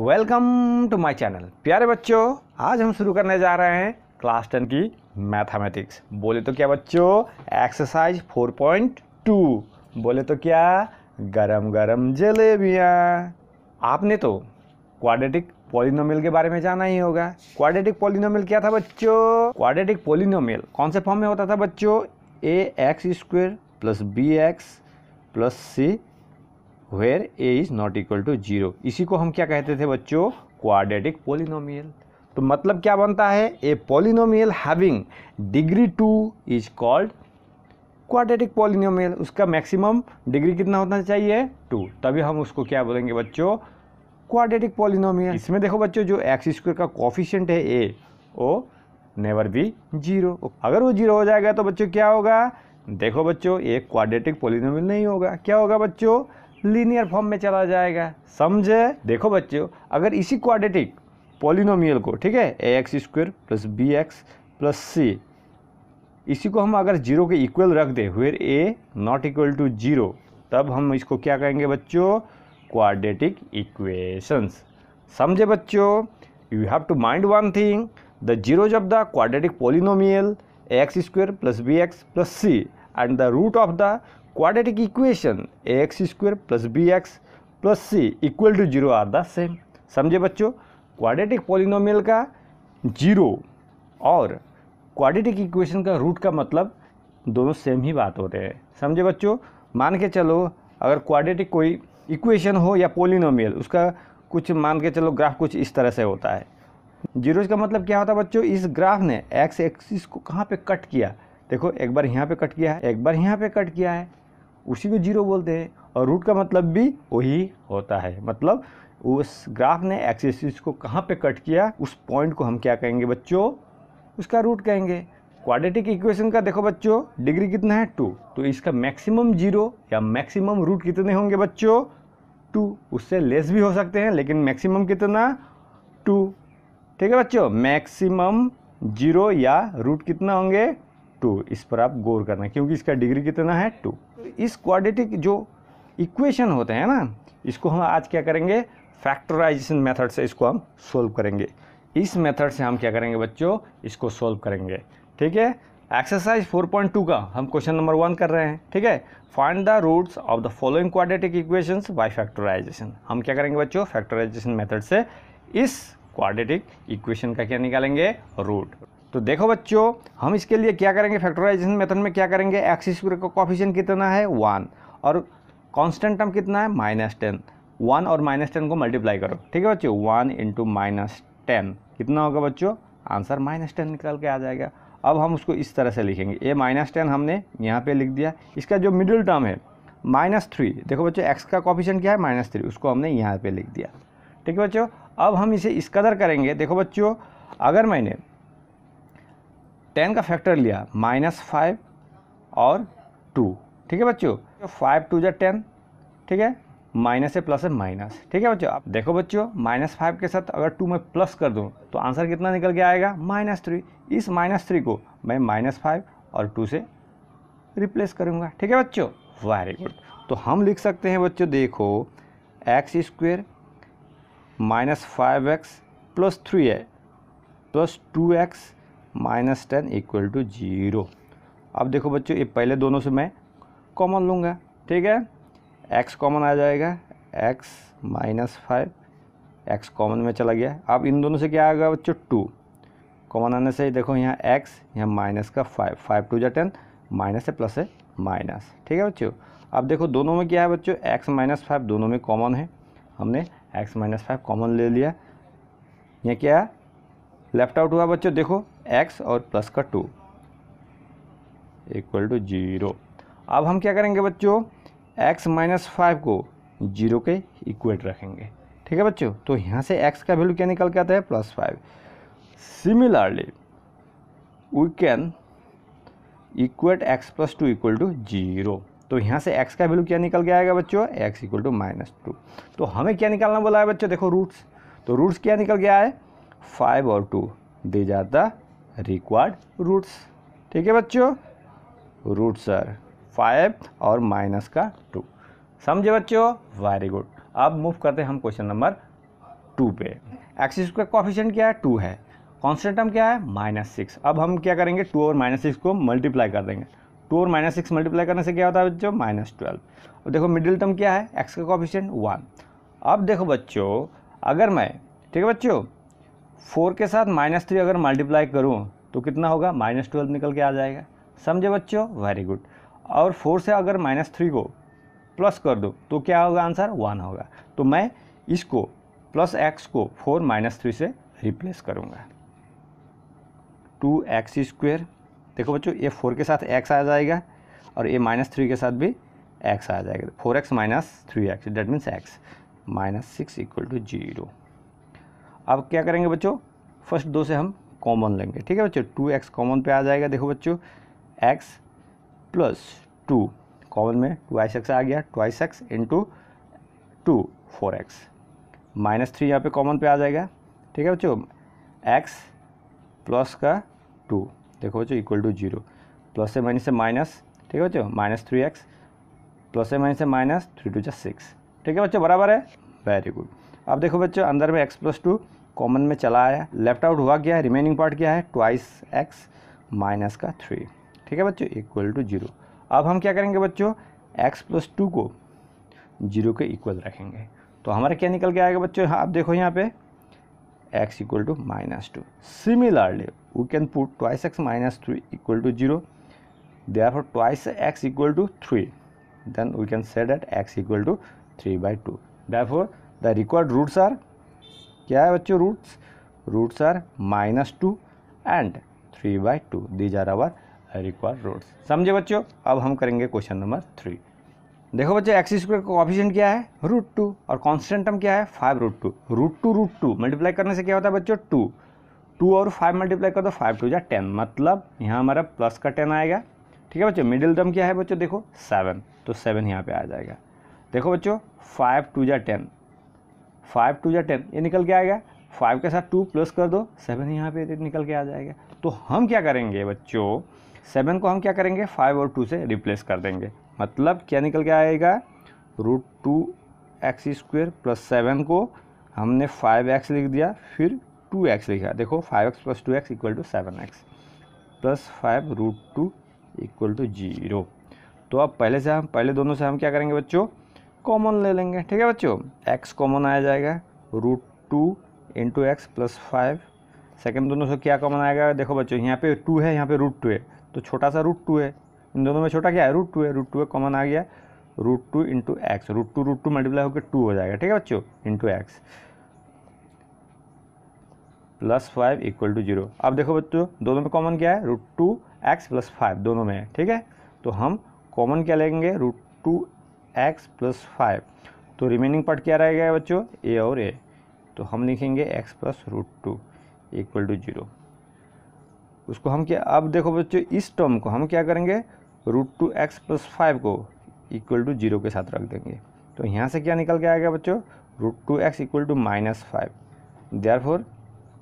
welcome to my channel प्यारे बच्चों आज हम शुरू करने जा रहे हैं क्लास टेन की मैथमेटिक्स बोले तो क्या बच्चों एक्सरसाइज टू बोले तो क्या गरम गरम जलेबियाँ आपने तो क्वाड्रेटिक पोलिनोमिल के बारे में जाना ही होगा क्वाड्रेटिक पोलिनोमिल क्या था बच्चों क्वाड्रेटिक पोलिनोमिल कौन से फॉर्म में होता था बच्चों A X square plus B X plus C where A is not equal to zero इसी को हम क्या कहते थे बच्चों क्वाड्रेटिक पोलिनोमियल तो मतलब क्या बनता है a polynomial having degree two is called quadratic polynomial उसका मैक्सिमम डिग्री कितना होना चाहिए टू तभी हम उसको क्या बोलेंगे बच्चों क्वाड्रेटिक पोलिनोमियल इसमें देखो बच्चों जो एक्स स्क्वेयर का कॉफिशियंट है ए ओ नेवर बी जीरो अगर वो जीरो हो जाएगा तो बच्चों क्या होगा देखो बच्चों एक क्वाड्रेटिक पोलिनोमियल नहीं होगा क्या होगा बच्चों लीनियर फॉर्म में चला जाएगा समझे देखो बच्चों अगर इसी क्वाड्रेटिक पॉलिनोमियल को ठीक है A X square plus B X plus C इसी को हम अगर जीरो के इक्वल रख दें where A not equal to zero तब हम इसको क्या कहेंगे बच्चों क्वाड्रेटिक इक्वेशंस समझे बच्चों you have to mind one thing the zeros of the quadratic polynomial A X square plus B X plus C and the root of the equation A X square plus B X plus C equal to zero are the same समझे बच्चों quadratic polynomial का zero और quadratic equation का root का मतलब दोनों same ही बात होते हैं समझे बच्चों मान के चलो अगर क्वाड्रेटिक कोई इक्वेशन हो या पोलिनोमियल उसका कुछ मान के चलो ग्राफ कुछ इस तरह से होता है जीरो का मतलब क्या होता है बच्चों इस ग्राफ ने एक्स एक्सिस को कहाँ पे कट किया देखो एक बार यहाँ पे कट किया है एक बार यहाँ पे कट किया है उसी को जीरो बोलते हैं और रूट का मतलब भी वही होता है मतलब उस ग्राफ ने एक्सेसिस को कहाँ पे कट किया उस पॉइंट को हम क्या कहेंगे बच्चों उसका रूट कहेंगे क्वाड्रेटिक इक्वेशन का देखो बच्चों डिग्री कितना है टू तो इसका मैक्सिमम जीरो या मैक्सिमम रूट कितने होंगे बच्चों टू उससे लेस भी हो सकते हैं लेकिन मैक्सिमम कितना टू ठीक है बच्चों मैक्सिमम जीरो या रूट कितना होंगे टू इस पर आप गौर करना क्योंकि इसका डिग्री कितना है टू तो इस क्वाड्रेटिक जो इक्वेशन होते हैं ना इसको हम आज क्या करेंगे फैक्टराइजेशन मेथड से इसको हम सोल्व करेंगे इस मेथड से हम क्या करेंगे बच्चों इसको सोल्व करेंगे ठीक है एक्सरसाइज 4.2 का हम क्वेश्चन नंबर वन कर रहे हैं ठीक है find the roots of the following quadratic equations by factorization हम क्या करेंगे बच्चों फैक्टराइजेशन मेथड से इस क्वाड्रेटिक इक्वेशन का क्या निकालेंगे रूट तो देखो बच्चों हम इसके लिए क्या करेंगे फैक्टराइजेशन मेथड में क्या करेंगे एक्स स्क्वायर का कॉफिशियन कितना है वन और कॉन्स्टेंट टर्म कितना है माइनस टेन वन और माइनस टेन को मल्टीप्लाई करो ठीक है बच्चों वन इंटू माइनस टेन कितना होगा बच्चों आंसर माइनस टेन निकल के आ जाएगा अब हम उसको इस तरह से लिखेंगे ए माइनस टेन हमने यहाँ पे लिख दिया इसका जो मिडिल टर्म है माइनस थ्री देखो बच्चों एक्स का कॉफिशन क्या है माइनस थ्री उसको हमने यहाँ पे लिख दिया ठीक है बच्चों अब हम इसे इस कदर करेंगे देखो बच्चों अगर मैंने टेन का फैक्टर लिया माइनस फाइव और टू ठीक है बच्चों फाइव टू जै टेन ठीक है माइनस है प्लस है माइनस ठीक है बच्चों आप देखो बच्चों माइनस फाइव के साथ अगर टू में प्लस कर दूँ तो आंसर कितना निकल के आएगा माइनस थ्री इस माइनस थ्री को मैं माइनस फाइव और टू से रिप्लेस करूँगा ठीक है बच्चों वेरी गुड तो हम लिख सकते हैं बच्चों देखो X square minus five x plus three है plus two X minus ten equal to zero अब देखो बच्चों ये पहले दोनों से मैं कॉमन लूँगा ठीक है एक्स कॉमन आ जाएगा X minus five X common में चला गया अब इन दोनों से क्या आएगा बच्चों टू कॉमन आने से देखो यहाँ एक्स यहाँ माइनस का फाइव फाइव टू जा टेन माइनस है प्लस है माइनस ठीक है बच्चों अब देखो दोनों में क्या है बच्चों एक्स माइनस फाइव दोनों में कॉमन है हमने एक्स माइनस फाइव कॉमन ले लिया यहाँ क्या है लेफ्ट आउट हुआ बच्चों देखो एक्स और प्लस का टू इक्वल टू जीरो अब हम क्या करेंगे बच्चों एक्स माइनस फाइव को जीरो के इक्वेट रखेंगे ठीक है बच्चों तो यहाँ से एक्स का वैल्यू क्या निकल के आता है plus five similarly we can equate X plus two equal to zero तो यहाँ से x का वैल्यू क्या निकल के आएगा बच्चों x equal to minus two तो हमें क्या निकालना बोला है बच्चों देखो रूट्स तो रूट्स क्या निकल गया है फाइव और two these are the required roots ठीक है बच्चों रूट्स आर फाइव और माइनस का टू समझे बच्चों वेरी गुड अब मूव करते हैं हम क्वेश्चन नंबर टू पे एक्स का कॉफिशेंट क्या है टू है कॉन्स्टेंट टर्म क्या है माइनस सिक्स अब हम क्या करेंगे टू और माइनस सिक्स को मल्टीप्लाई कर देंगे टू और माइनस सिक्स मल्टीप्लाई करने से क्या होता है बच्चों माइनस ट्वेल्व अब देखो मिडिल टर्म क्या है एक्स का कॉफिशेंट वन अब देखो बच्चों अगर मैं ठीक है बच्चों फोर के साथ माइनस थ्री अगर मल्टीप्लाई करूँ तो कितना होगा माइनस ट्वेल्व निकल के आ जाएगा समझे बच्चों वेरी गुड और फोर से अगर माइनस थ्री को प्लस कर दो तो क्या होगा आंसर वन होगा तो मैं इसको प्लस एक्स को फोर माइनस थ्री से रिप्लेस करूँगा टू एक्स स्क्वेयर देखो बच्चों ये फोर के साथ एक्स आ जाएगा और ये माइनस थ्री के साथ भी एक्स आ जाएगा four x minus three X that means X minus six equal to zero अब क्या करेंगे बच्चों फर्स्ट दो से हम कॉमन लेंगे ठीक है बच्चों टू एक्स कॉमन पे आ जाएगा देखो बच्चों एक्स प्लस टू कॉमन में ट्वाइस एक्स आ गया twice x into two four x minus three यहाँ पे कॉमन पे आ जाएगा ठीक है बच्चों एक्स प्लस का टू देखो बच्चों इक्वल टू जीरो प्लस से माइनस से माइनस ठीक है बच्चों माइनस थ्री एक्स प्लस से माइनस से माइनस थ्री टू जा सिक्स ठीक है बच्चों बराबर है वेरी गुड अब देखो बच्चों अंदर में एक्स प्लस टू कॉमन में चला आया लेफ्ट आउट हुआ क्या है रिमेनिंग पार्ट क्या है ट्वाइस एक्स माइनस का थ्री ठीक है बच्चों इक्वल टू जीरो अब हम क्या करेंगे बच्चों एक्स प्लस टू को जीरो के इक्वल रखेंगे तो हमारा क्या निकल के आएगा बच्चों हाँ, आप देखो यहाँ पे x equal to minus two similarly we can put twice x minus three equal to zero therefore twice x equal to three then we can set at x equal to three by two therefore the required roots are क्या है बच्चों roots roots are minus two and three by two these are our require roots समझे बच्चों अब हम करेंगे question number three देखो बच्चों एक्स स्क्वायर का ऑफिशियंट क्या है रूट टू और कॉन्स्टेंट टर्म क्या है five root two root two root two multiply करने से क्या होता है बच्चों टू टू और फाइव मल्टीप्लाई कर दो फाइव टू या टेन मतलब यहाँ हमारा प्लस का टेन आएगा ठीक है बच्चों मिडिल टर्म क्या है बच्चों देखो सेवन तो सेवन यहाँ पे आ जाएगा देखो बच्चों फाइव टू या टेन फाइव टू या टेन ये निकल के आएगा फाइव के साथ टू प्लस कर दो सेवन यहाँ पे निकल के आ जाएगा तो हम क्या करेंगे बच्चों सेवन को हम क्या करेंगे फाइव और टू से रिप्लेस कर देंगे मतलब क्या निकल के आएगा root two x square plus seven को हमने फाइव एक्स लिख दिया फिर टू एक्स लिखा देखो five x plus two x equal to seven x plus five root two equal to zero तो अब पहले से हम पहले दोनों से हम क्या करेंगे बच्चों कॉमन ले लेंगे ठीक है बच्चों एक्स कॉमन आया जाएगा root two into x plus five second दोनों से क्या कॉमन आएगा देखो बच्चों यहाँ पे टू है यहाँ पे रूट टू है तो छोटा सा रूट टू है इन दोनों में छोटा क्या है रूट टू है रूट टू है कॉमन आ गया root two into x root two root two multiply होकर टू हो जाएगा ठीक है बच्चों into x plus five equal to zero अब देखो बच्चों दोनों में कॉमन क्या है root two x plus five दोनों में है ठीक है तो हम कॉमन क्या लेंगे root two x plus five तो रिमेनिंग पार्ट क्या रहेगा बच्चों ए और ए तो हम लिखेंगे x plus root two equal to zero उसको हम क्या अब देखो बच्चों इस टर्म को हम क्या करेंगे root two x plus five को इक्वल टू जीरो के साथ रख देंगे तो यहाँ से क्या निकल के आएगा बच्चों root two x equal to minus five therefore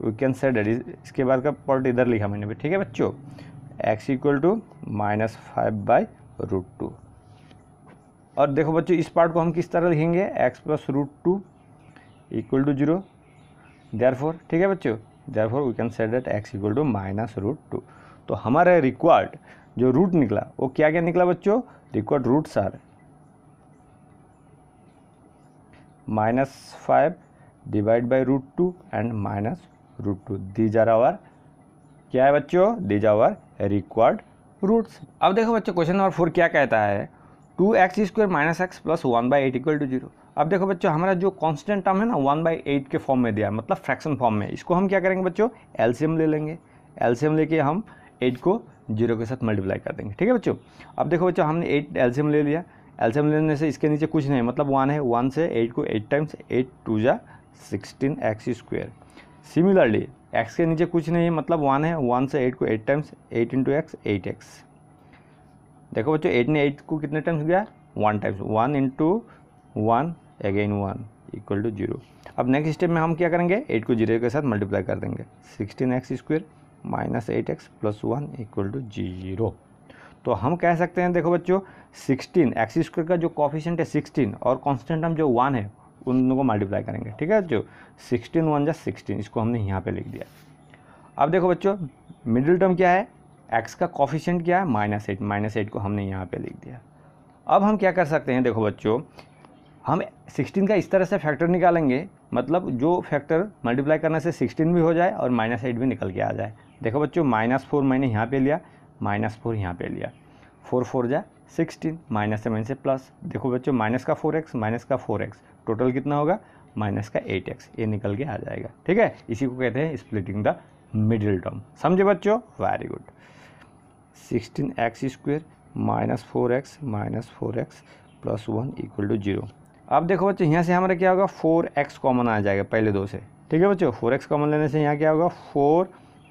we can say that is इसके बाद का पॉइंट इधर लिखा मैंने भी ठीक है बच्चों x equal to minus five by root two और देखो बच्चों इस पार्ट को हम किस तरह लिखेंगे x plus root two equal to zero therefore ठीक है बच्चों therefore we can set that x equal to minus root two तो हमारे रिक्वायर्ड जो रूट निकला वो क्या क्या निकला बच्चों required roots are minus five divide by root two and minus root two these are our क्या है बच्चों दीज आवर रिक्वायर्ड रूट्स अब देखो बच्चों क्वेश्चन नंबर फोर क्या कहता है two x square minus x plus one by eight equal to zero अब देखो बच्चों हमारा जो कांस्टेंट टर्म है ना वन बाई एट के फॉर्म में दिया है मतलब फ्रैक्शन फॉर्म में इसको हम क्या करेंगे बच्चों एलसीएम ले लेंगे एलसीएम लेके हम एट को जीरो के साथ मल्टीप्लाई कर देंगे ठीक है बच्चों अब देखो बच्चों हमने एट एलसीएम ले लिया एलसीएम लेने से इसके नीचे कुछ नहीं मतलब वन है वन से एट को एट टाइम्स एट टू जा sixteen x square similarly x के नीचे कुछ नहीं है मतलब वन है वन से एट को eight times eight into x eight x देखो बच्चों एट ने एट को कितने टाइम्स गया one times one into one again one equal to zero अब नेक्स्ट स्टेप में हम क्या करेंगे एट को जीरो के साथ मल्टीप्लाई कर देंगे sixteen x square minus eight x plus one equal to zero तो हम कह सकते हैं देखो बच्चों सिक्सटीन एक्स स्क्वेयर का जो कॉफिशेंट है सिक्सटीन और कॉन्स्टेंट हम जो वन है उन दोनों को मल्टीप्लाई करेंगे ठीक है जो सिक्सटीन वन जा सिक्सटीन इसको हमने यहाँ पर लिख दिया अब देखो बच्चों मिडिल टर्म क्या है एक्स का कॉफिशेंट क्या है माइनस एट माइनस एट को हमने यहाँ पे लिख दिया अब हम क्या कर सकते हैं देखो बच्चों हम 16 का इस तरह से फैक्टर निकालेंगे मतलब जो फैक्टर मल्टीप्लाई करने से 16 भी हो जाए और माइनस एट भी निकल के आ जाए देखो बच्चों माइनस फोर मैंने यहाँ पे लिया माइनस फोर यहाँ पे लिया फोर फोर जा सिक्सटीन माइनस से माइनस से प्लस देखो बच्चों माइनस का फोर एक्स माइनस का फोर एक्स टोटल कितना होगा माइनस का एट एक्स ये निकल के आ जाएगा ठीक है इसी को कहते हैं स्प्लिटिंग द मिडिल टर्म समझे बच्चों very good sixteen x square minus four x minus four x plus one equal to zero अब देखो बच्चे यहाँ से हमारा क्या होगा फोर एक्स कॉमन आ जाएगा पहले दो से ठीक है बच्चों फोर एक्स कॉमन लेने से यहाँ क्या होगा फोर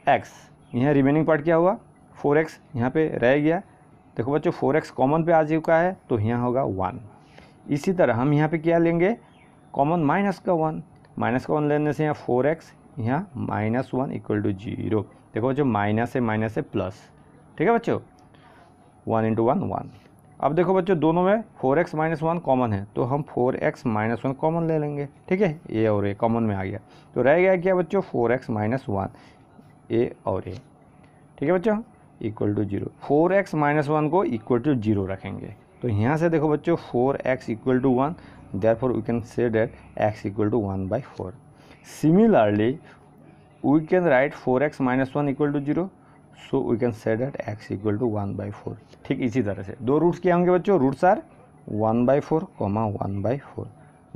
एक्स यहाँ रिमेनिंग पार्ट क्या हुआ फोर एक्स यहाँ पर रह गया देखो बच्चों फोर एक्स कॉमन पर आ चुका है तो यहाँ होगा वन इसी तरह हम यहाँ पर क्या लेंगे कॉमन माइनस का वन माइनस का वन लेने से यहाँ फोर एक्स यहाँ minus one equal to zero देखो जो माइनस है माइनस है प्लस ठीक है बच्चों वन इंटू वन वन अब देखो बच्चों दोनों में four x minus one common है तो हम four x minus one common ले लेंगे ठीक है ए और ए कॉमन में आ गया तो रह गया क्या बच्चों फोर एक्स माइनस वन ए और ए ठीक है बच्चों equal to zero four x minus one को इक्वल टू जीरो रखेंगे तो यहाँ से देखो बच्चों four x equal to one therefore we can say that x equal to one by four similarly we can write four x minus one equal to zero so we can say that x equal to one by four ठीक इसी तरह से दो roots क्या होंगे बच्चों roots are one by four comma one by four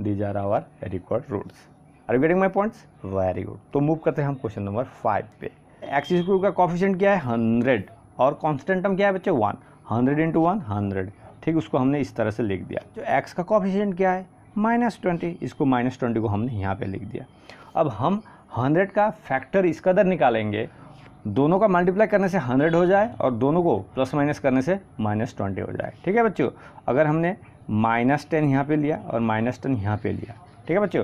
these are our record roots are you getting my points very good तो move करते हैं हम क्वेश्चन नंबर फाइव पे एक्स स्क्रू का कॉफिशेंट क्या है हंड्रेड और कॉन्स्टेंट टर्म क्या है बच्चे one hundred into one hundred ठीक उसको हमने इस तरह से लिख दिया जो तो एक्स का कॉफिशेंट क्या है माइनस ट्वेंटी इसको माइनस ट्वेंटी को हमने यहाँ पे लिख दिया अब हम हंड्रेड का फैक्टर इस कदर निकालेंगे दोनों का मल्टीप्लाई करने से हंड्रेड हो जाए और दोनों को प्लस माइनस करने से माइनस ट्वेंटी हो जाए ठीक है बच्चों अगर हमने माइनस टेन यहाँ पर लिया और माइनस टेन यहाँ पर लिया ठीक है बच्चों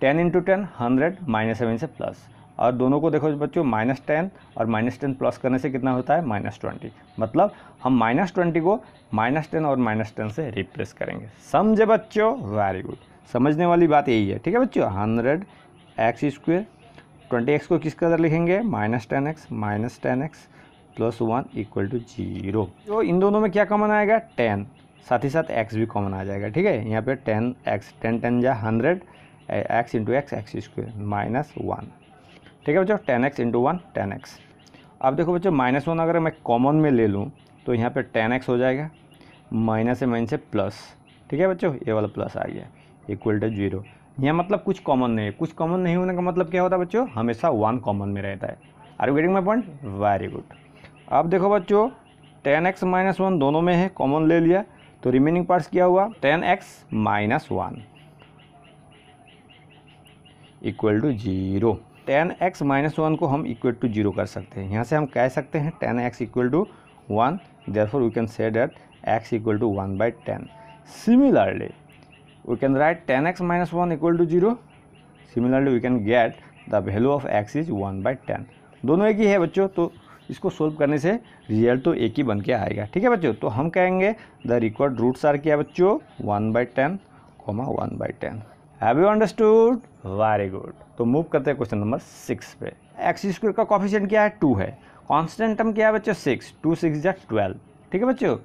ten into ten hundred minus seven से प्लस और दोनों को देखो बच्चों माइनस टेन और माइनस टेन प्लस करने से कितना होता है माइनस ट्वेंटी मतलब हम माइनस ट्वेंटी को माइनस टेन और माइनस टेन से रिप्लेस करेंगे समझे बच्चों वेरी गुड समझने वाली बात यही है ठीक है बच्चों hundred x square twenty x को किस अंदर लिखेंगे minus ten x minus ten x plus one equal to zero तो इन दोनों में क्या कॉमन आएगा टेन साथ ही साथ एक्स भी कॉमन आ जाएगा ठीक है यहाँ पे टेन एक्स टेन टेन जा hundred x into x x square minus one ठीक है बच्चों ten x into one ten x अब देखो बच्चों माइनस वन अगर मैं कॉमन में ले लूँ तो यहाँ पे टेन एक्स हो जाएगा माइनस से माइनस से प्लस ठीक है बच्चों ये वाला प्लस आ गया इक्वल टू जीरो यहाँ मतलब कुछ कॉमन नहीं है कुछ कॉमन नहीं होने का मतलब क्या होता है बच्चों हमेशा वन कॉमन में रहता है are you getting my point very good अब देखो बच्चों टेन एक्स माइनस वन दोनों में है कॉमन ले लिया तो रिमेनिंग पार्ट्स क्या हुआ ten x minus one equal to zero ten x minus one को हम इक्वल टू जीरो कर सकते हैं यहाँ से हम कह सकते हैं ten X equal to one there we can say that x equal to one by ten similarly we can write 10x minus 1 equal to 0 similarly we can get the value of x is 1 by 10 दोनों एक ही है बच्चों तो इसको solve करने से result तो एक ही बन के आएगा ठीक है बच्चों तो हम कहेंगे द रिकॉर्ड रूट्स आर क्या बच्चों one by ten comma one by ten have you understood very good तो मूव करते हैं क्वेश्चन नंबर सिक्स पे एक्स स्क्र का कॉफिशियंट क्या है टू है कॉन्स्टेंट टर्म क्या है बच्चों सिक्स टू सिक्स या ट्वेल्व ठीक है बच्चों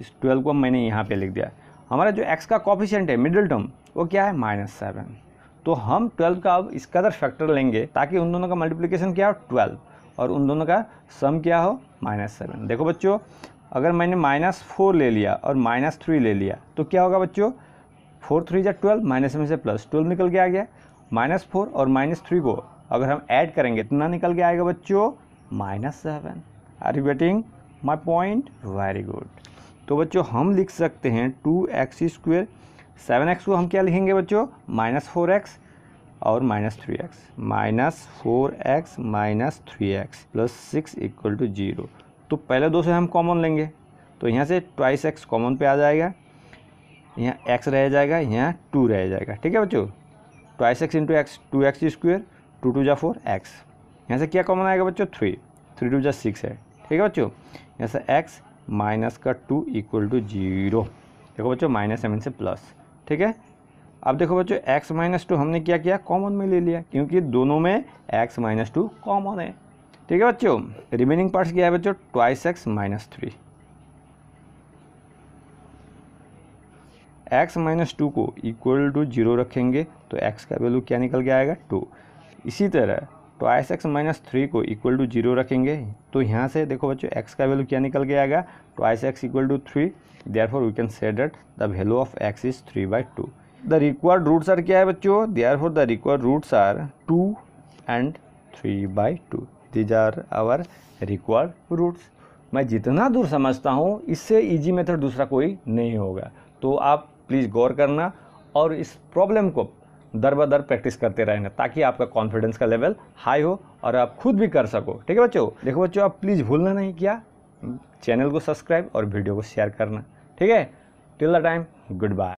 इस ट्वेल्व को मैंने यहाँ पे लिख दिया हमारा जो एक्स का कॉफिशेंट है मिडिल टर्म वो क्या है माइनस सेवन तो हम ट्वेल्व का अब इसका अदर फैक्टर लेंगे ताकि उन दोनों का मल्टीप्लिकेशन क्या हो ट्वेल्व और उन दोनों का सम क्या हो माइनस सेवन देखो बच्चों अगर मैंने माइनस फोर ले लिया और माइनस थ्री ले लिया तो क्या होगा बच्चों फोर थ्री या ट्वेल्व माइनस में से प्लस ट्वेल्व निकल के आ गया माइनस फोर और माइनस थ्री को अगर हम ऐड करेंगे इतना निकल के आएगा बच्चों minus seven are you getting my point very good तो बच्चों हम लिख सकते हैं two x square seven x को हम क्या लिखेंगे बच्चों माइनस फोर एक्स और minus three x minus four x minus three x plus six equal to zero तो पहले दो से हम कॉमन लेंगे तो यहाँ से ट्वाइस एक्स कॉमन पे आ जाएगा यहाँ एक्स रह जाएगा यहाँ टू रह जाएगा ठीक है बच्चों twice x into x two x square two two जा फोर एक्स यहाँ से क्या कॉमन आएगा बच्चों थ्री थ्री टू जा सिक्स है ठीक है बच्चों यहाँ से एक्स माइनस का टू इक्वल टू जीरो देखो बच्चों माइनस एम से प्लस ठीक है अब देखो बच्चों एक्स माइनस टू हमने क्या किया कॉमन में ले लिया क्योंकि दोनों में एक्स माइनस टू कॉमन है ठीक है बच्चों रिमेनिंग पार्ट्स क्या है बच्चों twice x minus three x minus two को इक्वल टू जीरो रखेंगे तो एक्स का वैल्यू क्या निकल के आएगा टू इसी तरह तो आई एक्स माइनस थ्री को इक्वल टू जीरो रखेंगे तो यहाँ से देखो बच्चों एक्स का वैल्यू क्या निकल के आएगा तो आई x equal to three therefore we can say that the value of x is three by two the required roots are क्या है बच्चों therefore the required roots are two and three by two these are our required roots मैं जितना दूर समझता हूँ इससे easy method दूसरा कोई नहीं होगा तो आप प्लीज़ गौर करना और इस प्रॉब्लम को दर ब दर प्रैक्टिस करते रहना ताकि आपका कॉन्फिडेंस का लेवल हाई हो और आप खुद भी कर सको ठीक है बच्चों देखो बच्चों आप प्लीज़ भूलना नहीं किया चैनल को सब्सक्राइब और वीडियो को शेयर करना ठीक है till the time good bye